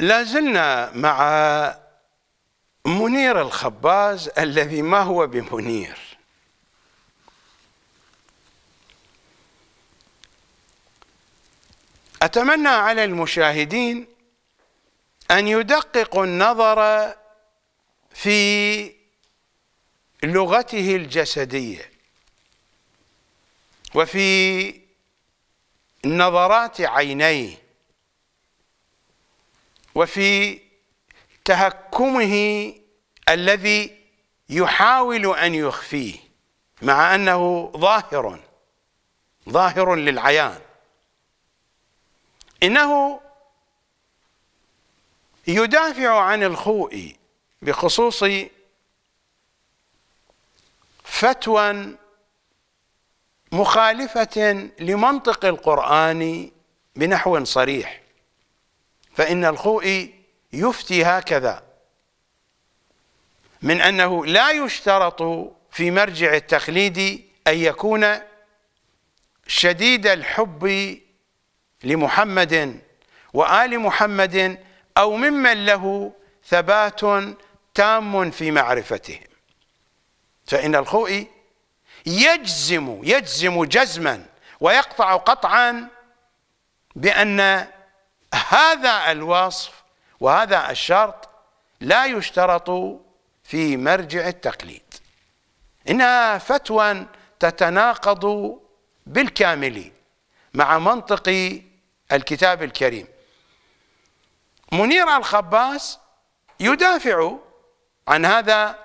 لا زلنا مع منير الخباز الذي ما هو بمنير أتمنى على المشاهدين أن يدققوا النظر في لغته الجسدية وفي نظرات عينيه وفي تهكمه الذي يحاول أن يخفيه مع أنه ظاهر ظاهر للعيان إنه يدافع عن الخوء بخصوص فتوى مخالفة لمنطق القرآن بنحو صريح فإن الخوئي يفتي هكذا من أنه لا يشترط في مرجع التقليد أن يكون شديد الحب لمحمد وآل محمد أو ممن له ثبات تام في معرفتهم فإن الخوئي يجزم يجزم جزما ويقطع قطعا بأن هذا الوصف وهذا الشرط لا يشترط في مرجع التقليد إنها فتوى تتناقض بالكامل مع منطق الكتاب الكريم منير الخباس يدافع عن هذا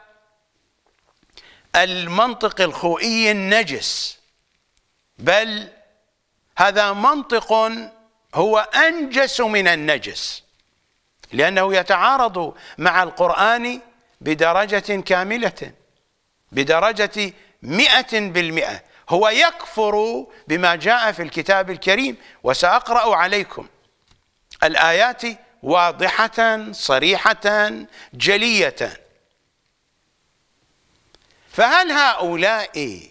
المنطق الخوئي النجس بل هذا منطق هو أنجس من النجس لأنه يتعارض مع القرآن بدرجة كاملة بدرجة مئة بالمئة هو يكفر بما جاء في الكتاب الكريم وسأقرأ عليكم الآيات واضحة صريحة جلية فهل هؤلاء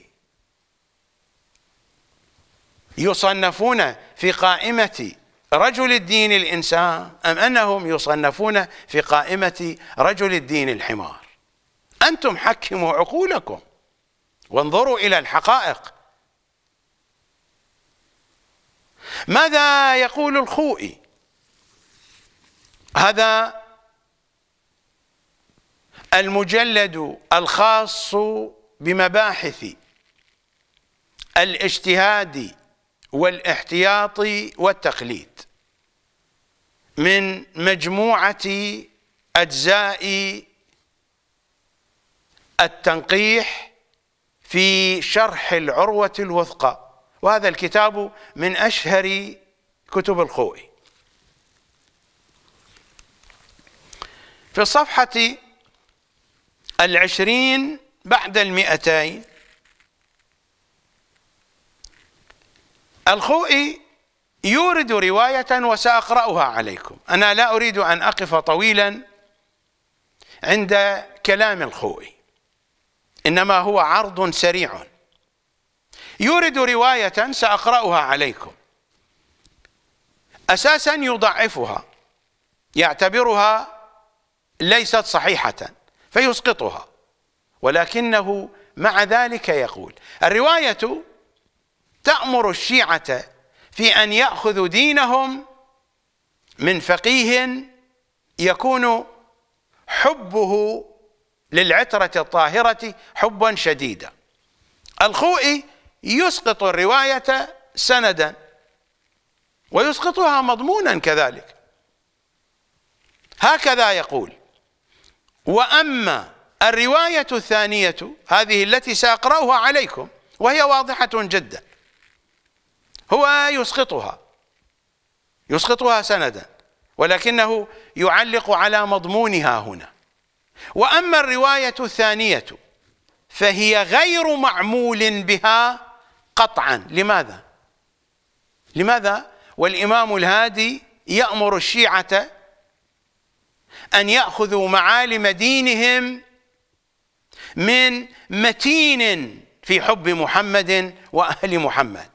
يصنفون في قائمة رجل الدين الإنسان أم أنهم يصنفون في قائمة رجل الدين الحمار أنتم حكموا عقولكم وانظروا إلى الحقائق ماذا يقول الخوئي هذا المجلد الخاص بمباحث الاجتهاد والاحتياط والتقليد من مجموعة أجزاء التنقيح في شرح العروة الوثقى وهذا الكتاب من أشهر كتب الخوئي في الصفحة العشرين بعد المئتين الخوئي يورد رواية وسأقرأها عليكم أنا لا أريد أن أقف طويلا عند كلام الخوئي إنما هو عرض سريع يورد رواية سأقرأها عليكم أساسا يضعفها يعتبرها ليست صحيحة فيسقطها ولكنه مع ذلك يقول الرواية تأمر الشيعة في أن يأخذوا دينهم من فقيه يكون حبه للعترة الطاهرة حبا شديدا الخوئي يسقط الرواية سندا ويسقطها مضمونا كذلك هكذا يقول وأما الرواية الثانية هذه التي سأقرأها عليكم وهي واضحة جدا هو يسقطها يسقطها سندا ولكنه يعلق على مضمونها هنا واما الروايه الثانيه فهي غير معمول بها قطعا لماذا لماذا والامام الهادي يامر الشيعه ان ياخذوا معالم دينهم من متين في حب محمد واهل محمد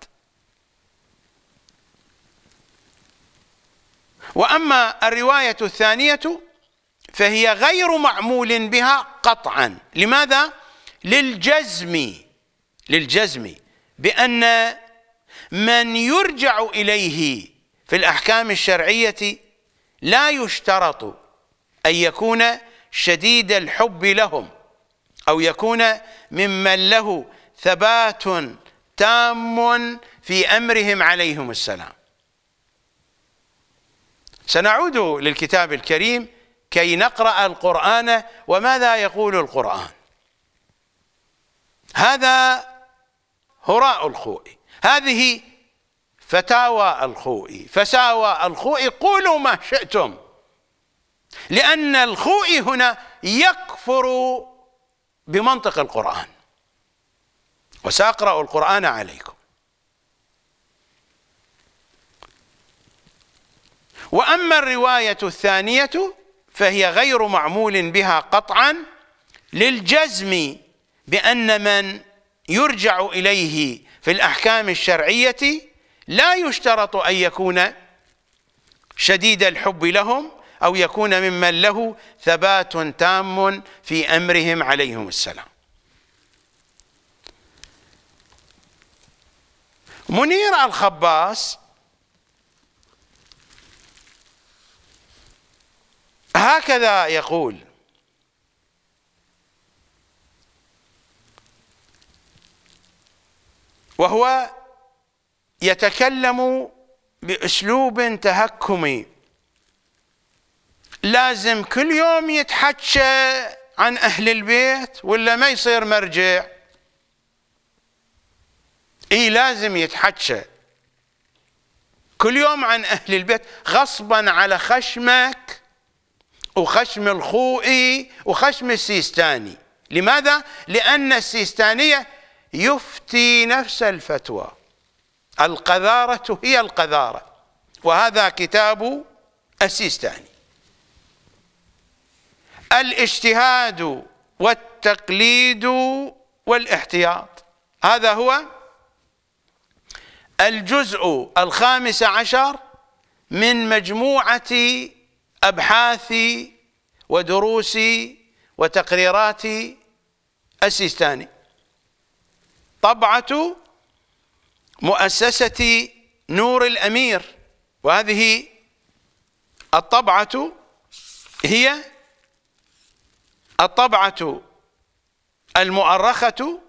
وأما الرواية الثانية فهي غير معمول بها قطعا لماذا؟ للجزم للجزم بأن من يرجع إليه في الأحكام الشرعية لا يشترط أن يكون شديد الحب لهم أو يكون ممن له ثبات تام في أمرهم عليهم السلام سنعود للكتاب الكريم كي نقرأ القرآن وماذا يقول القرآن هذا هراء الخوئي هذه فتاوى الخوئي فساوى الخوئي قولوا ما شئتم لأن الخوئي هنا يكفر بمنطق القرآن وسأقرأ القرآن عليكم وأما الرواية الثانية فهي غير معمول بها قطعا للجزم بأن من يرجع إليه في الأحكام الشرعية لا يشترط أن يكون شديد الحب لهم أو يكون ممن له ثبات تام في أمرهم عليهم السلام منير الخباس هكذا يقول وهو يتكلم باسلوب تهكمي لازم كل يوم يتحكى عن اهل البيت ولا ما يصير مرجع اي لازم يتحكى كل يوم عن اهل البيت غصبا على خشمك وخشم الخوئي وخشم السيستاني لماذا؟ لأن السيستانية يفتي نفس الفتوى القذارة هي القذارة وهذا كتاب السيستاني الاجتهاد والتقليد والاحتياط هذا هو الجزء الخامس عشر من مجموعة أبحاثي ودروسي وتقريراتي السيستاني طبعة مؤسسة نور الأمير وهذه الطبعة هي الطبعة المؤرخة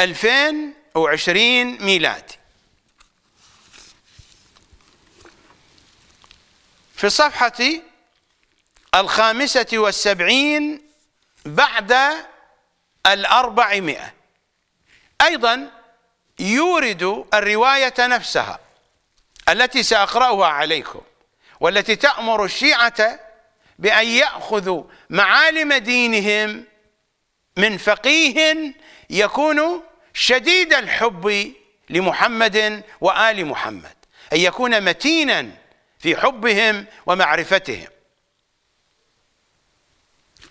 2020 ميلادي في صفحة الخامسة والسبعين بعد الأربعمائة أيضا يورد الرواية نفسها التي سأقرأها عليكم والتي تأمر الشيعة بأن يأخذوا معالم دينهم من فقيه يكون شديد الحب لمحمد وآل محمد أن يكون متينا في حبهم ومعرفتهم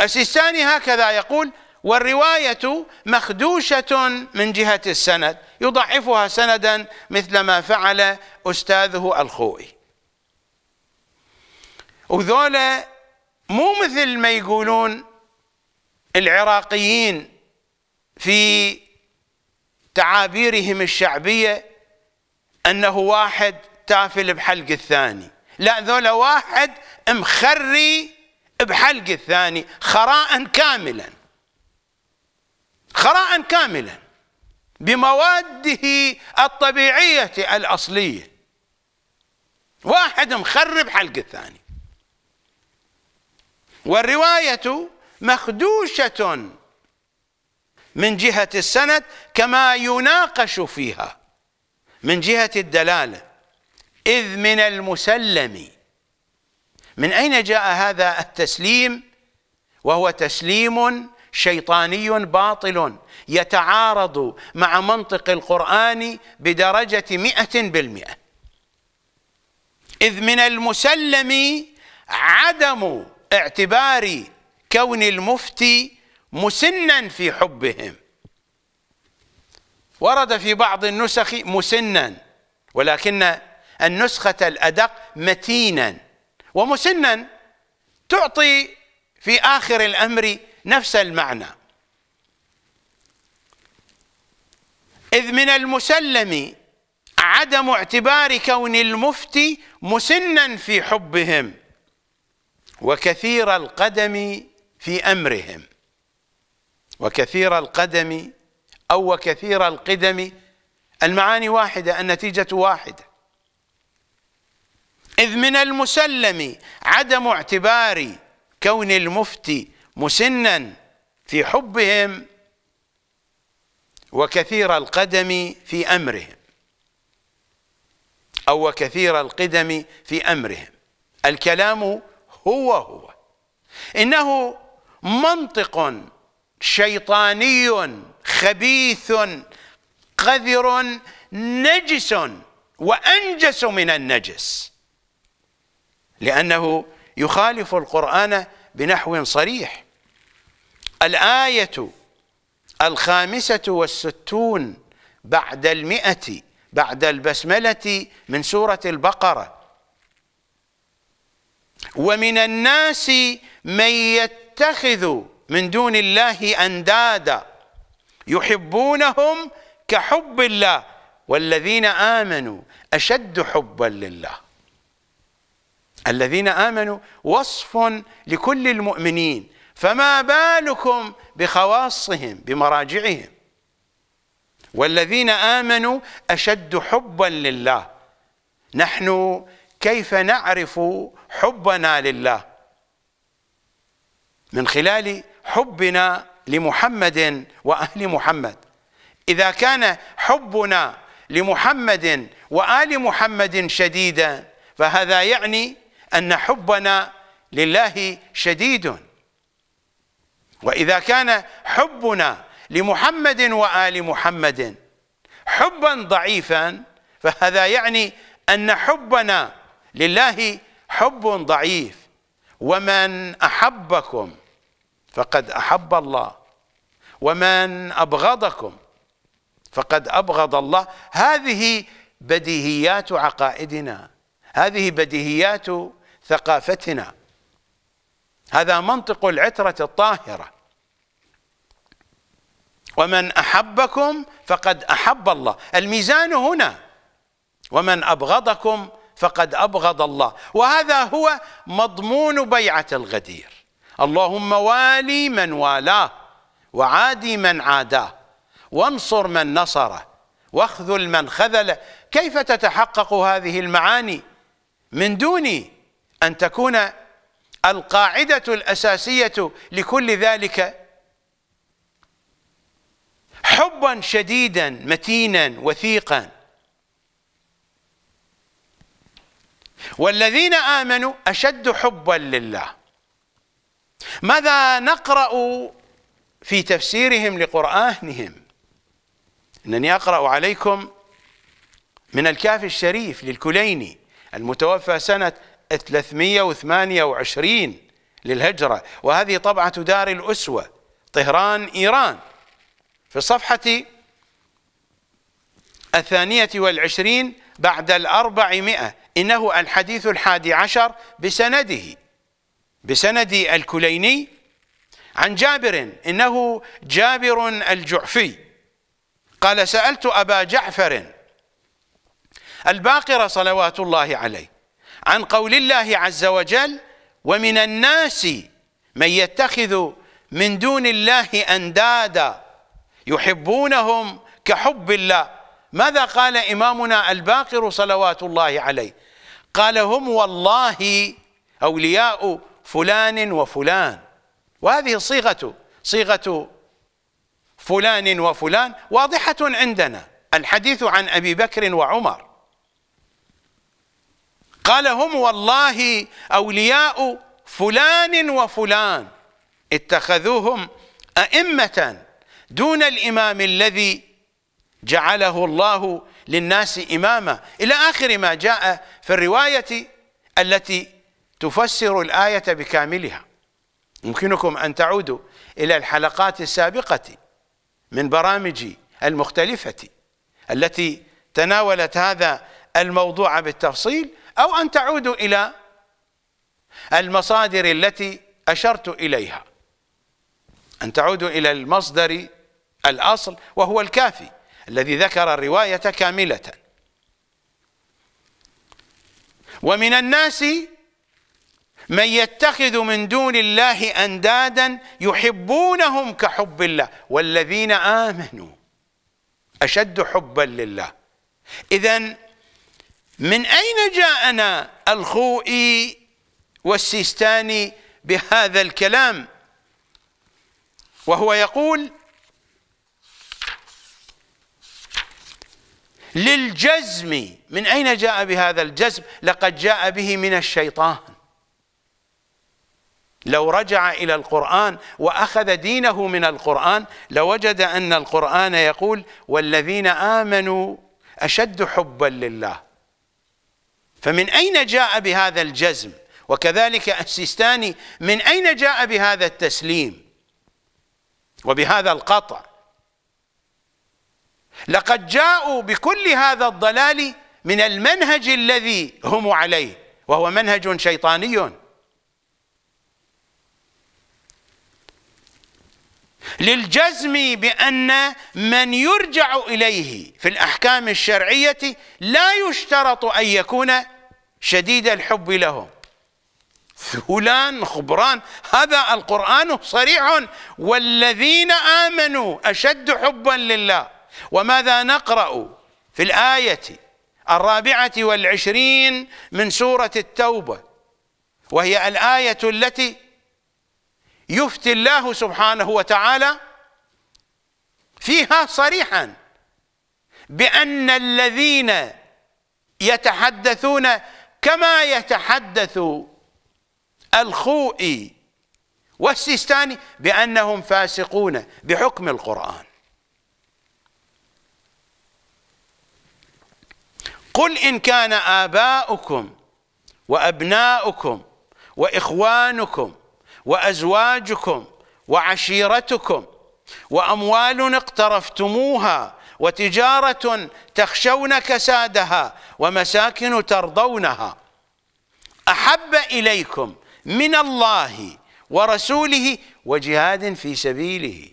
السيستاني هكذا يقول والرواية مخدوشة من جهة السند يضعفها سندا مثل ما فعل أستاذه الخوئي وذولا مو مثل ما يقولون العراقيين في تعابيرهم الشعبية أنه واحد تافل بحلق الثاني لا ذولا واحد مخري بحلق الثاني خراء كاملا خراء كاملا بمواده الطبيعية الأصلية واحد مخرب حلق الثاني والرواية مخدوشة من جهة السند كما يناقش فيها من جهة الدلالة إذ من المسلم من أين جاء هذا التسليم وهو تسليم شيطاني باطل يتعارض مع منطق القرآن بدرجة مئة بالمئة إذ من المسلم عدم اعتبار كون المفتي مسنا في حبهم ورد في بعض النسخ مسنا ولكن النسخة الأدق متينا ومسنا تعطي في آخر الأمر نفس المعنى إذ من المسلم عدم اعتبار كون المفتي مسنا في حبهم وكثير القدم في أمرهم وكثير القدم أو وكثير القدم المعاني واحدة النتيجة واحدة إذ من المسلم عدم اعتبار كون المفتي مسنا في حبهم وكثير القدم في أمرهم أو وكثير القدم في أمرهم الكلام هو هو إنه منطق شيطاني خبيث قذر نجس وأنجس من النجس لأنه يخالف القرآن بنحو صريح الآية الخامسة والستون بعد المئة بعد البسملة من سورة البقرة ومن الناس من يتخذ من دون الله أندادا يحبونهم كحب الله والذين آمنوا أشد حبا لله الذين آمنوا وصف لكل المؤمنين فما بالكم بخواصهم بمراجعهم والذين آمنوا أشد حبا لله نحن كيف نعرف حبنا لله من خلال حبنا لمحمد وأهل محمد إذا كان حبنا لمحمد وآل محمد شديدا فهذا يعني أن حبنا لله شديد وإذا كان حبنا لمحمد وآل محمد حبا ضعيفا فهذا يعني أن حبنا لله حب ضعيف ومن أحبكم فقد أحب الله ومن أبغضكم فقد أبغض الله هذه بديهيات عقائدنا هذه بديهيات ثقافتنا هذا منطق العترة الطاهرة ومن أحبكم فقد أحب الله الميزان هنا ومن أبغضكم فقد أبغض الله وهذا هو مضمون بيعة الغدير اللهم والي من والاه وعادي من عاداه وانصر من نصره واخذل من خذله كيف تتحقق هذه المعاني من دون أن تكون القاعدة الأساسية لكل ذلك حبا شديدا متينا وثيقا والذين آمنوا أشد حبا لله ماذا نقرأ في تفسيرهم لقرآنهم أنني أقرأ عليكم من الكاف الشريف للكليني المتوفى سنة 328 للهجرة وهذه طبعة دار الأسوة طهران إيران في الصفحة الثانية والعشرين بعد الأربعمائة إنه الحديث الحادي عشر بسنده بسند الكليني عن جابر إنه جابر الجعفي قال سألت أبا جعفر الباقر صلوات الله عليه عن قول الله عز وجل ومن الناس من يتخذ من دون الله أندادا يحبونهم كحب الله ماذا قال إمامنا الباقر صلوات الله عليه قال هم والله أولياء فلان وفلان وهذه صيغة صيغة فلان وفلان واضحة عندنا الحديث عن أبي بكر وعمر قال هم والله أولياء فلان وفلان اتخذوهم أئمة دون الإمام الذي جعله الله للناس إماما إلى آخر ما جاء في الرواية التي تفسر الآية بكاملها يمكنكم أن تعودوا إلى الحلقات السابقة من برامجي المختلفة التي تناولت هذا الموضوع بالتفصيل أو أن تعودوا إلى المصادر التي أشرت إليها أن تعودوا إلى المصدر الأصل وهو الكافي الذي ذكر الرواية كاملة ومن الناس من يتخذ من دون الله أندادا يحبونهم كحب الله والذين آمنوا أشد حبا لله إذا من أين جاءنا الخوئي والسيستاني بهذا الكلام وهو يقول للجزم من أين جاء بهذا الجزم لقد جاء به من الشيطان لو رجع إلى القرآن وأخذ دينه من القرآن لوجد أن القرآن يقول والذين آمنوا أشد حبا لله فمن أين جاء بهذا الجزم وكذلك السيستاني من أين جاء بهذا التسليم وبهذا القطع لقد جاءوا بكل هذا الضلال من المنهج الذي هم عليه وهو منهج شيطاني للجزم بأن من يرجع إليه في الأحكام الشرعية لا يشترط أن يكون شديد الحب لهم ثولان خبران هذا القرآن صريح والذين آمنوا أشد حبا لله وماذا نقرأ في الآية الرابعة والعشرين من سورة التوبة وهي الآية التي يفتي الله سبحانه وتعالى فيها صريحا بأن الذين يتحدثون كما يتحدث الخوئي والسيستاني بأنهم فاسقون بحكم القرآن قل إن كان آباؤكم وأبناؤكم وإخوانكم وازواجكم وعشيرتكم واموال اقترفتموها وتجاره تخشون كسادها ومساكن ترضونها احب اليكم من الله ورسوله وجهاد في سبيله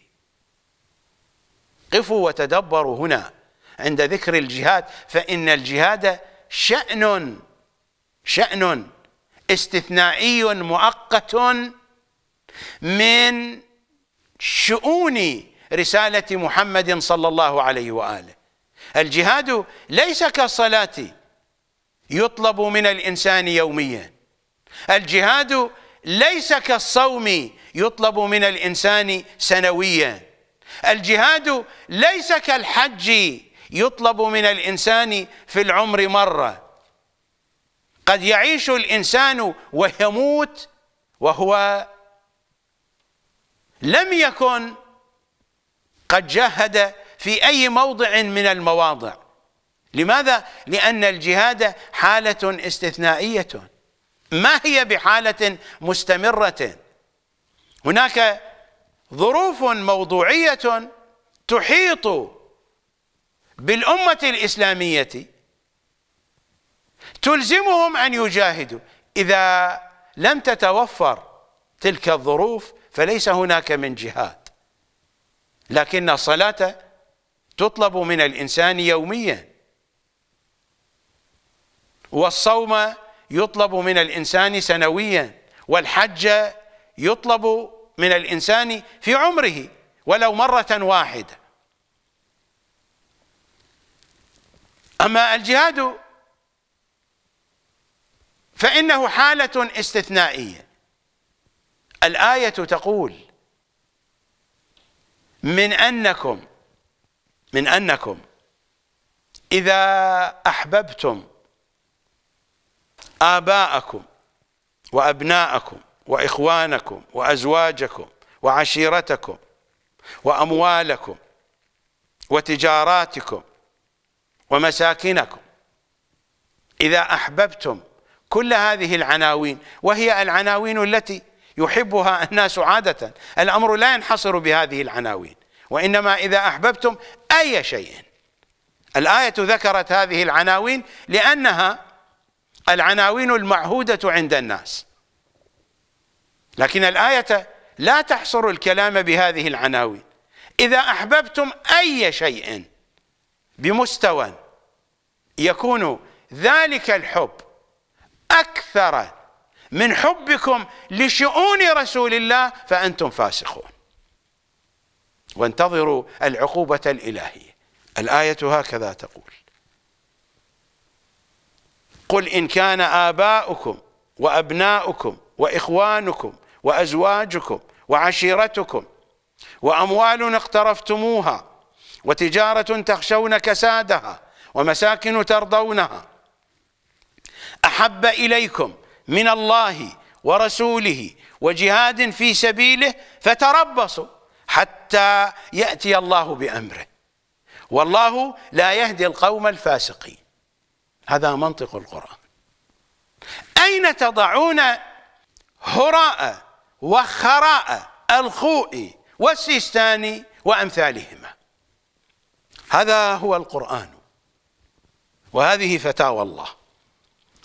قفوا وتدبروا هنا عند ذكر الجهاد فإن الجهاد شأن شأن استثنائي مؤقت من شؤون رسالة محمد صلى الله عليه وآله الجهاد ليس كالصلاة يطلب من الإنسان يوميا الجهاد ليس كالصوم يطلب من الإنسان سنويا الجهاد ليس كالحج يطلب من الإنسان في العمر مرة قد يعيش الإنسان ويموت وهو لم يكن قد جاهد في أي موضع من المواضع لماذا؟ لأن الجهاد حالة استثنائية ما هي بحالة مستمرة هناك ظروف موضوعية تحيط بالأمة الإسلامية تلزمهم أن يجاهدوا إذا لم تتوفر تلك الظروف فليس هناك من جهاد لكن الصلاة تطلب من الإنسان يوميا والصوم يطلب من الإنسان سنويا والحج يطلب من الإنسان في عمره ولو مرة واحدة أما الجهاد فإنه حالة استثنائية الآية تقول من أنكم من أنكم إذا أحببتم آباءكم وأبناءكم وإخوانكم وأزواجكم وعشيرتكم وأموالكم وتجاراتكم ومساكنكم إذا أحببتم كل هذه العناوين وهي العناوين التي يحبها الناس عادة الأمر لا ينحصر بهذه العناوين وإنما إذا أحببتم أي شيء الآية ذكرت هذه العناوين لأنها العناوين المعهودة عند الناس لكن الآية لا تحصر الكلام بهذه العناوين إذا أحببتم أي شيء بمستوى يكون ذلك الحب أكثر من حبكم لشؤون رسول الله فأنتم فاسقون وانتظروا العقوبة الإلهية الآية هكذا تقول قل إن كان آباؤكم وأبناؤكم وإخوانكم وأزواجكم وعشيرتكم وأموال اقترفتموها وتجارة تخشون كسادها ومساكن ترضونها أحب إليكم من الله ورسوله وجهاد في سبيله فتربصوا حتى يأتي الله بأمره والله لا يهدي القوم الفاسقين هذا منطق القرآن أين تضعون هراء وخراء الخوء والسيستان وأمثالهما هذا هو القرآن وهذه فتاوى الله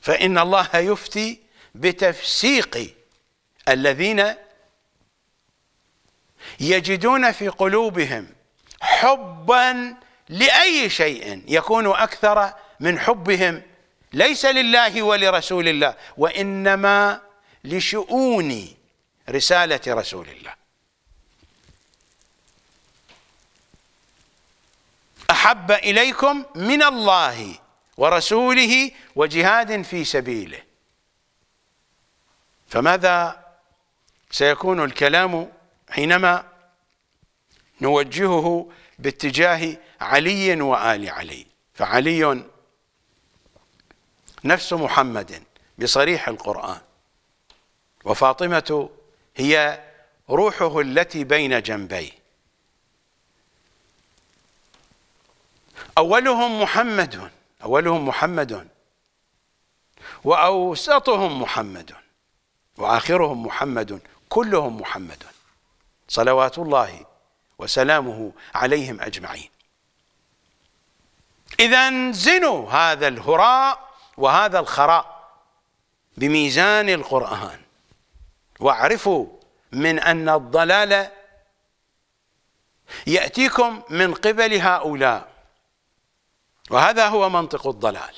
فإن الله يفتي بتفسيق الذين يجدون في قلوبهم حبا لأي شيء يكون أكثر من حبهم ليس لله ولرسول الله وإنما لشؤون رسالة رسول الله أحب إليكم من الله ورسوله وجهاد في سبيله فماذا سيكون الكلام حينما نوجهه باتجاه علي وآل علي فعلي نفس محمد بصريح القرآن وفاطمة هي روحه التي بين جنبيه أولهم محمد أولهم محمد وأوسطهم محمد وآخرهم محمد كلهم محمد صلوات الله وسلامه عليهم أجمعين إذا زنوا هذا الهراء وهذا الخراء بميزان القرآن واعرفوا من أن الضلال يأتيكم من قبل هؤلاء وهذا هو منطق الضلال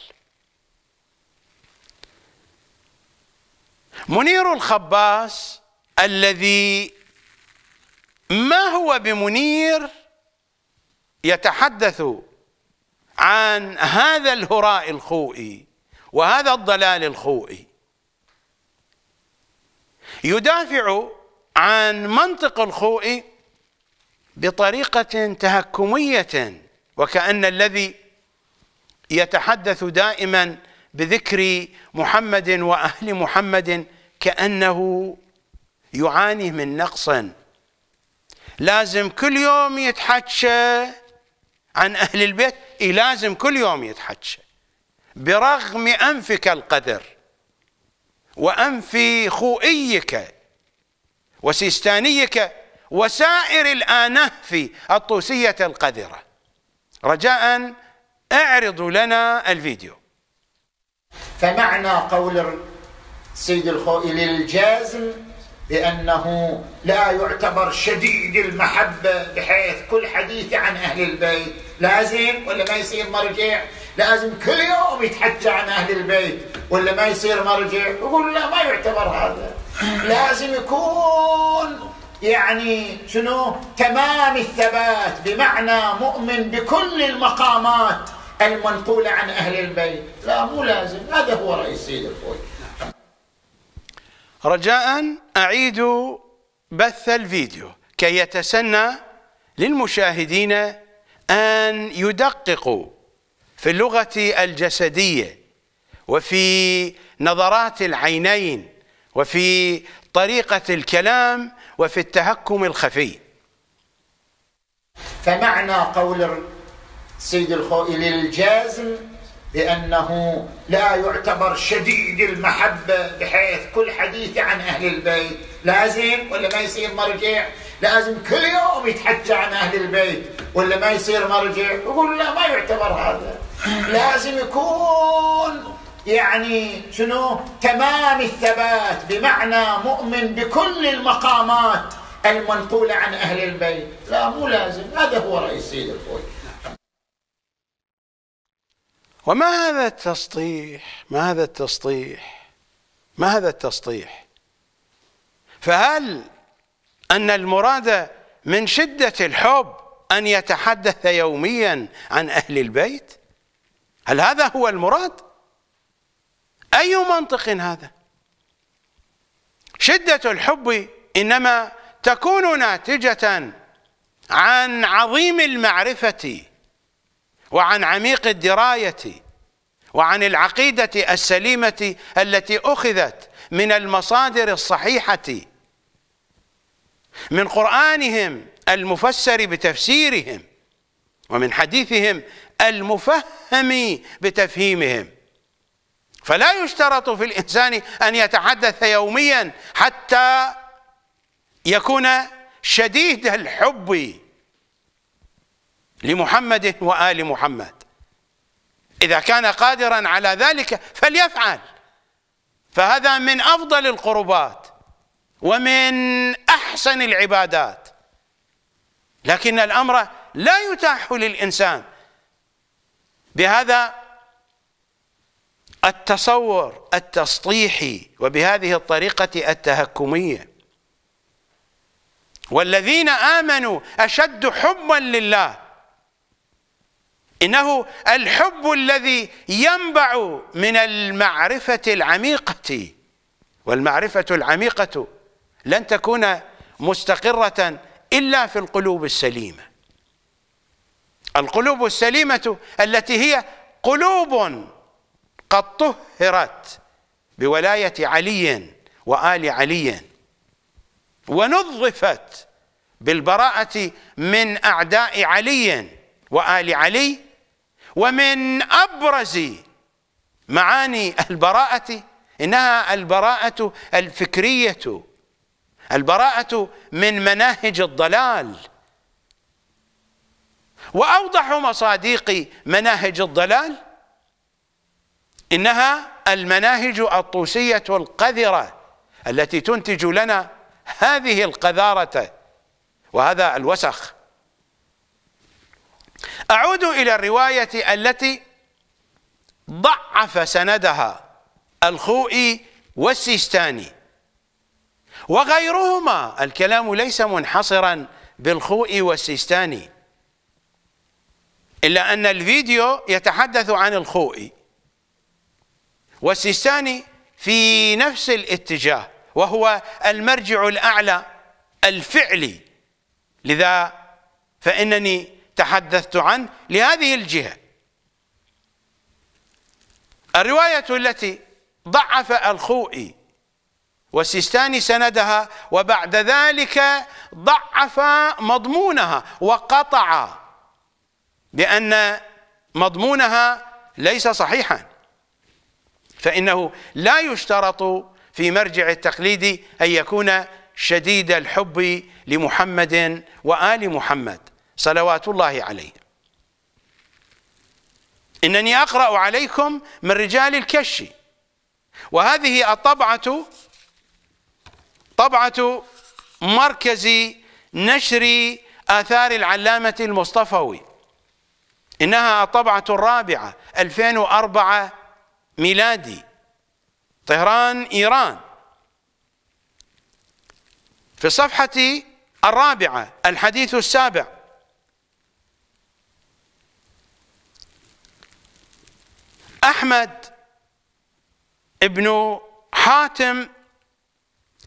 منير الخباس الذي ما هو بمنير يتحدث عن هذا الهراء الخوئي وهذا الضلال الخوئي يدافع عن منطق الخوئي بطريقة تهكمية وكأن الذي يتحدث دائما بذكر محمد واهل محمد كانه يعاني من نقص لازم كل يوم يتحكى عن اهل البيت إيه لازم كل يوم يتحكى برغم انفك القدر وانف خوئيك وسيستانيك وسائر الانهف الطوسيه القذره رجاء اعرضوا لنا الفيديو فمعنى قول السيد الخوئي للجازم بأنه لا يعتبر شديد المحبة بحيث كل حديث عن أهل البيت لازم ولا ما يصير مرجع لازم كل يوم يتحجى عن أهل البيت ولا ما يصير مرجع يقول لا ما يعتبر هذا لازم يكون يعني شنو تمام الثبات بمعنى مؤمن بكل المقامات المنقولة عن أهل البيت لا مو لازم هذا هو رأي السيد الخوي رجاء أعيد بث الفيديو كي يتسنى للمشاهدين أن يدققوا في اللغة الجسدية وفي نظرات العينين وفي طريقة الكلام وفي التهكم الخفي فمعنى قول سيد الخوئي للجازم بأنه لا يعتبر شديد المحبة بحيث كل حديث عن أهل البيت لازم ولا ما يصير مرجع لازم كل يوم يتحجى عن أهل البيت ولا ما يصير مرجع يقول لا ما يعتبر هذا لازم يكون يعني شنو تمام الثبات بمعنى مؤمن بكل المقامات المنقولة عن أهل البيت لا مو لازم هذا هو رئيس سيد الخوي وما هذا التسطيح ما هذا التسطيح ما هذا التسطيح فهل أن المراد من شدة الحب أن يتحدث يوميا عن أهل البيت هل هذا هو المراد أي منطق هذا شدة الحب إنما تكون ناتجة عن عظيم المعرفة وعن عميق الدرايه وعن العقيده السليمه التي اخذت من المصادر الصحيحه من قرانهم المفسر بتفسيرهم ومن حديثهم المفهم بتفهيمهم فلا يشترط في الانسان ان يتحدث يوميا حتى يكون شديد الحب لمحمد وآل محمد إذا كان قادرا على ذلك فليفعل فهذا من أفضل القربات ومن أحسن العبادات لكن الأمر لا يتاح للإنسان بهذا التصور التسطيحي وبهذه الطريقة التهكمية والذين آمنوا أشد حبا لله إنه الحب الذي ينبع من المعرفة العميقة والمعرفة العميقة لن تكون مستقرة إلا في القلوب السليمة القلوب السليمة التي هي قلوب قد طهرت بولاية علي وآل علي ونظفت بالبراءة من أعداء علي وآل علي ومن أبرز معاني البراءة إنها البراءة الفكرية البراءة من مناهج الضلال وأوضح مصاديق مناهج الضلال إنها المناهج الطوسية القذرة التي تنتج لنا هذه القذارة وهذا الوسخ أعود إلى الرواية التي ضعف سندها الخوئي والسيستاني وغيرهما الكلام ليس منحصرا بالخوئي والسيستاني إلا أن الفيديو يتحدث عن الخوئي والسيستاني في نفس الاتجاه وهو المرجع الأعلى الفعلي لذا فإنني تحدثت عنه لهذه الجهة الرواية التي ضعف الخوئي والسيستاني سندها وبعد ذلك ضعف مضمونها وقطع بأن مضمونها ليس صحيحا فإنه لا يشترط في مرجع التقليد أن يكون شديد الحب لمحمد وآل محمد صلوات الله عليه إنني أقرأ عليكم من رجال الكش وهذه الطبعة طبعة مركز نشر آثار العلامة المصطفوي إنها الطبعة الرابعة 2004 ميلادي طهران إيران في الصفحة الرابعة الحديث السابع أحمد ابن حاتم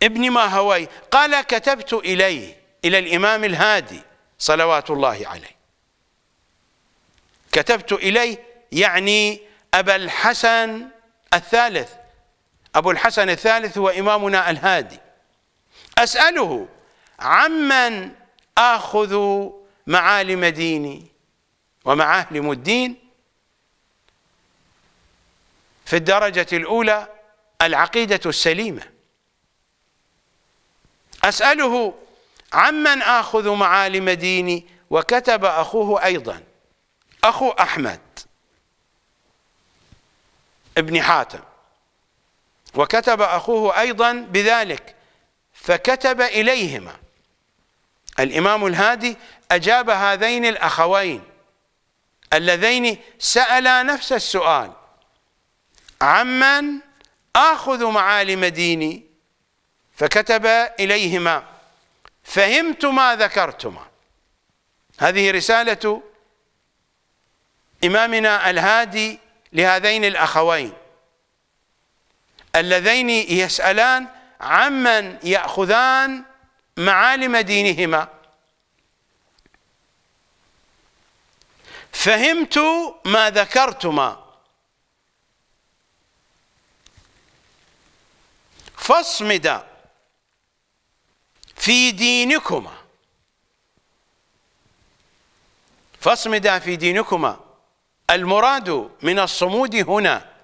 ابن هوي قال كتبت إليه إلى الإمام الهادي صلوات الله عليه كتبت إليه يعني أبا الحسن الثالث أبو الحسن الثالث هو إمامنا الهادي أسأله عمن آخذ معالم ديني ومعالم الدين في الدرجة الأولى العقيدة السليمة أسأله عمن آخذ معالم ديني وكتب أخوه أيضا أخو أحمد ابن حاتم وكتب أخوه أيضا بذلك فكتب إليهما الإمام الهادي أجاب هذين الأخوين اللذين سألا نفس السؤال عمن آخذ معالم ديني فكتب إليهما فهمت ما ذكرتما هذه رسالة إمامنا الهادي لهذين الأخوين اللذين يسألان عمن يأخذان معالم دينهما فهمت ما ذكرتما فاصمدا في دينكما فاصمدا في دينكما المراد من الصمود هنا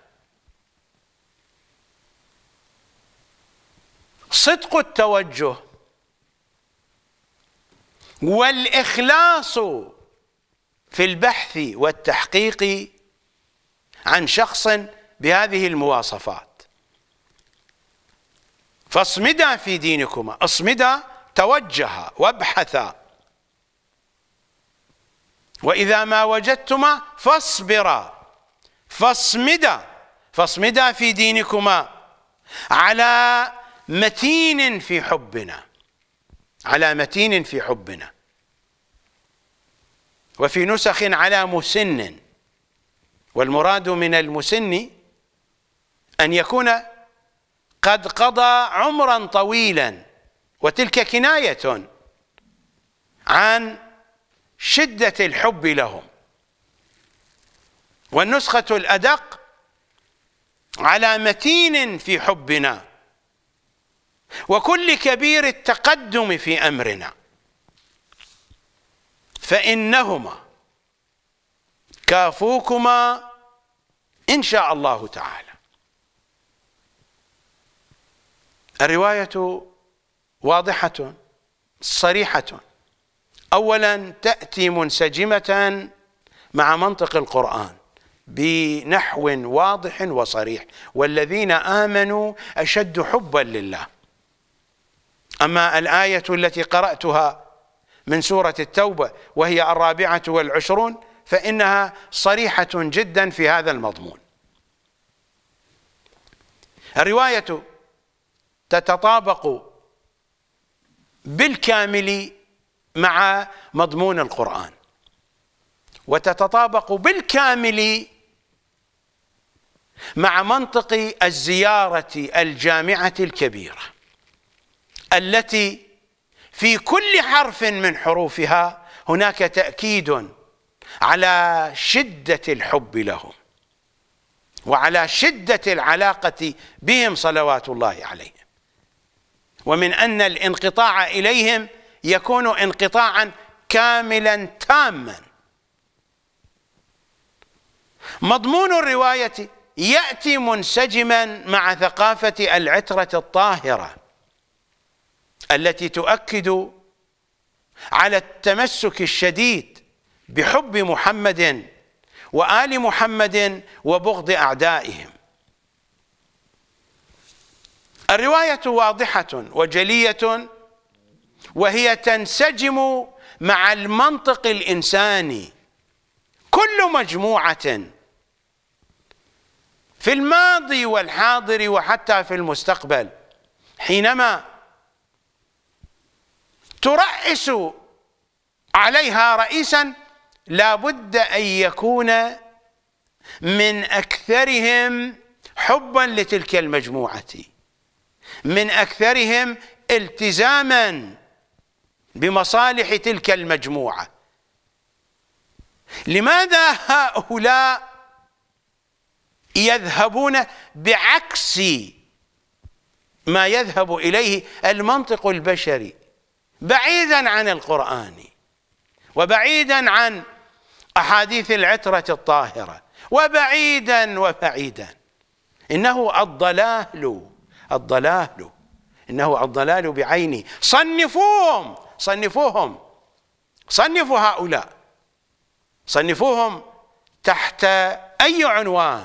صدق التوجه والإخلاص في البحث والتحقيق عن شخص بهذه المواصفات فاصمدا في دينكما اصمدا توجها وابحثا وإذا ما وجدتما فاصبرا فاصمدا فاصمدا في دينكما على متين في حبنا على متين في حبنا وفي نسخ على مسن والمراد من المسن أن يكون قد قضى عمرا طويلا وتلك كناية عن شدة الحب لهم والنسخة الأدق على متين في حبنا وكل كبير التقدم في أمرنا فإنهما كافوكما إن شاء الله تعالى الرواية واضحة صريحة أولا تأتي منسجمة مع منطق القرآن بنحو واضح وصريح والذين آمنوا أشد حبا لله أما الآية التي قرأتها من سورة التوبة وهي الرابعة والعشرون فإنها صريحة جدا في هذا المضمون الرواية تتطابق بالكامل مع مضمون القرآن وتتطابق بالكامل مع منطق الزيارة الجامعة الكبيرة التي في كل حرف من حروفها هناك تأكيد على شدة الحب لهم وعلى شدة العلاقة بهم صلوات الله عليه ومن أن الانقطاع إليهم يكون انقطاعا كاملا تاما مضمون الرواية يأتي منسجما مع ثقافة العترة الطاهرة التي تؤكد على التمسك الشديد بحب محمد وآل محمد وبغض أعدائهم الرواية واضحة وجلية وهي تنسجم مع المنطق الإنساني كل مجموعة في الماضي والحاضر وحتى في المستقبل حينما ترأس عليها رئيسا لابد أن يكون من أكثرهم حبا لتلك المجموعة من أكثرهم التزاما بمصالح تلك المجموعة لماذا هؤلاء يذهبون بعكس ما يذهب إليه المنطق البشري بعيدا عن القرآن وبعيدا عن أحاديث العترة الطاهرة وبعيدا وبعيدا إنه الضلال الضلال إنه الضلال بعينه صنفوهم صنفوهم صنفوا هؤلاء صنفوهم تحت أي عنوان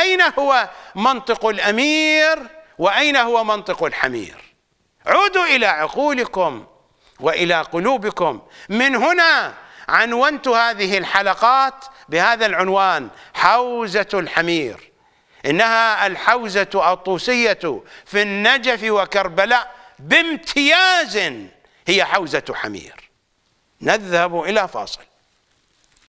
أين هو منطق الأمير وأين هو منطق الحمير عودوا إلى عقولكم وإلى قلوبكم من هنا عنونت هذه الحلقات بهذا العنوان حوزة الحمير إنها الحوزة الطوسية في النجف وكربلاء بامتياز هي حوزة حمير نذهب إلى فاصل